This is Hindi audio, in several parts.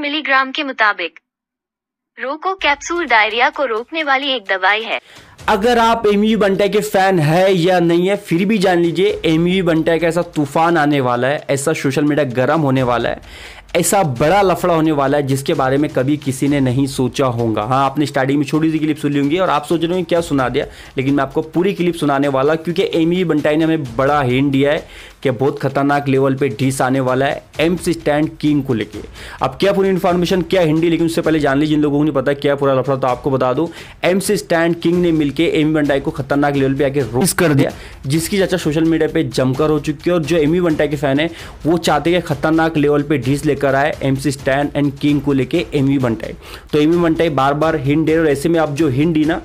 मिलीग्राम के मुताबिक रोको कैप्सूल डायरिया को रोकने वाली एक दवाई है अगर आप एम यू बंटा के फैन है या नहीं है फिर भी जान लीजिए एम यू बंटा का ऐसा तूफान आने वाला है ऐसा सोशल मीडिया गर्म होने वाला है ऐसा बड़ा लफड़ा होने वाला है जिसके बारे में कभी किसी ने नहीं सोचा होगा हाँ आपने स्टार्टिंग में छोटी सी क्लिप सुनी होंगी और आप सोच रहे होंगे क्या सुना दिया लेकिन मैं आपको पूरी क्लिप सुनाने वाला क्योंकि एम ई बंटाई ने हमें बड़ा हिंट दिया है कि बहुत खतरनाक लेवल पे ढीस आने वाला है एम सी स्टैंड किंग को लेके अब क्या पूरी इन्फॉर्मेशन क्या हिंदी लेकिन उससे पहले जान लीजिए जिन लोगों को नहीं पता क्या पूरा लफड़ा तो आपको बता दूं एम सी स्टैंड किंग ने मिलकर एम बंटाई को खतरनाक लेवल पे आके रोस कर दिया जिसकी चर्चा सोशल मीडिया पे जमकर हो चुकी है और जो एम बंटाई के फैन है वो चाहते हैं खतरनाक लेवल पे ढीस लेकर लेकर आए M C Stan and King को लेके वी बनटाई तो वी बनटाई बार बार हिंड दे रहे और ऐसे में आप जो हिंड दी ना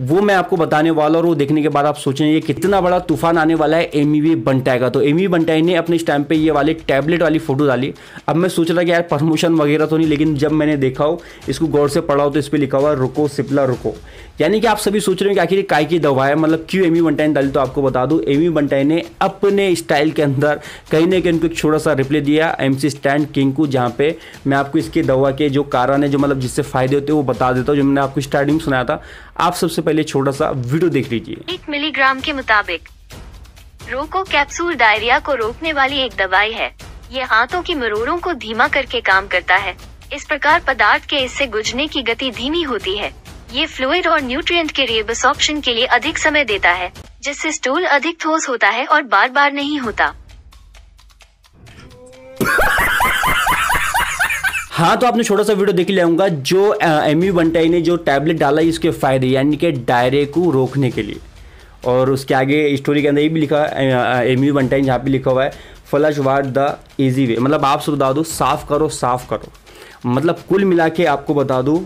वो मैं आपको बताने वाला और वो देखने के बाद आप सोचें ये कितना बड़ा तूफान आने वाला है एम ई बंटाई का तो एम वी बंटाई ने अपने स्टैम पे ये वाले टैबलेट वाली फोटो डाली अब मैं सोच रहा कि यार प्रमोशन वगैरह तो नहीं लेकिन जब मैंने देखा हो इसको गौर से पढ़ा हो तो इस पर लिखा हुआ रुको सिपला रुको यानी कि आप सभी सोच रहे हो कि आखिर काय की दवा है मतलब क्यों एमी बंटाइन e डाली तो आपको बता दूं एमी बंटाइन e ने अपने स्टाइल के अंदर कहीं ना कहीं उनको एक छोटा सा रिप्ले दिया एम सी स्टैंड किंग को जहाँ पे मैं आपको इसके दवा के जो कारण है जो मतलब जिससे फायदे होते हैं वो बता देता हूँ जो मैंने आपको स्टार्टिंग सुनाया था आप सबसे पहले छोटा सा वीडियो देख लीजिए एक मिलीग्राम के मुताबिक रोको कैप्सूल डायरिया को रोकने वाली एक दवाई है ये हाथों की मरोड़ों को धीमा करके काम करता है इस प्रकार पदार्थ के इससे गुजने की गति धीमी होती है ये फ्लूड और न्यूट्रिएंट के लिए रिबसॉप्शन के लिए अधिक समय देता है जिससे स्टूल अधिक ठोस होता है और बार बार नहीं होता हाँ तो आपने छोटा सा वीडियो देख लिया होगा जो एम यू बंटाई ने जो टैबलेट डाला है इसके फ़ायदे यानी कि डायरे को रोकने के लिए और उसके आगे स्टोरी के अंदर ये भी लिखा एम यू बंटाइन जहाँ पे लिखा हुआ है flush what the easy way मतलब आप सब बता दो साफ़ करो साफ़ करो मतलब कुल मिला के आपको बता दूँ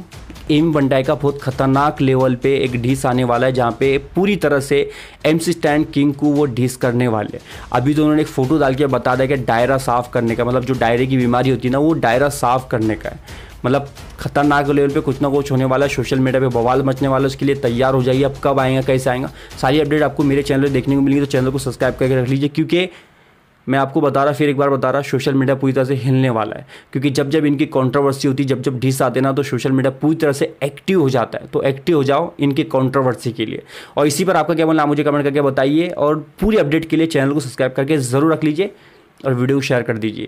एम वनडाई का बहुत खतरनाक लेवल पे एक ढीस आने वाला है जहाँ पे पूरी तरह से एम सी स्टैंड किंग को वो ढीस करने वाले अभी तो उन्होंने एक फ़ोटो डाल के बता दिया कि डायरा साफ़ करने का मतलब जो डायरे की बीमारी होती है ना वो डायरा साफ़ करने का है मतलब खतरनाक लेवल पे कुछ ना कुछ होने वाला है सोशल मीडिया पे बवाल मचने वाला है उसके लिए तैयार हो जाइए अब कब आएगा कैसे आएगा सारी अपडेट आपको मेरे चैनल पे देखने को मिलेंगी तो चैनल को सब्सक्राइब करके रख लीजिए क्योंकि मैं आपको बता रहा फिर एक बार बता रहा सोशल मीडिया पूरी तरह से हिलने वाला है क्योंकि जब जब इनकी कंट्रोवर्सी होती जब जब ढीस आते ना तो सोशल मीडिया पूरी तरह से एक्टिव हो जाता है तो एक्टिव हो जाओ इनकी कंट्रोवर्सी के लिए और इसी पर आपका क्या बोलना मुझे कमेंट करके बताइए और पूरी अपडेट के लिए चैनल को सब्सक्राइब करके ज़रूर रख लीजिए और वीडियो को शेयर कर दीजिए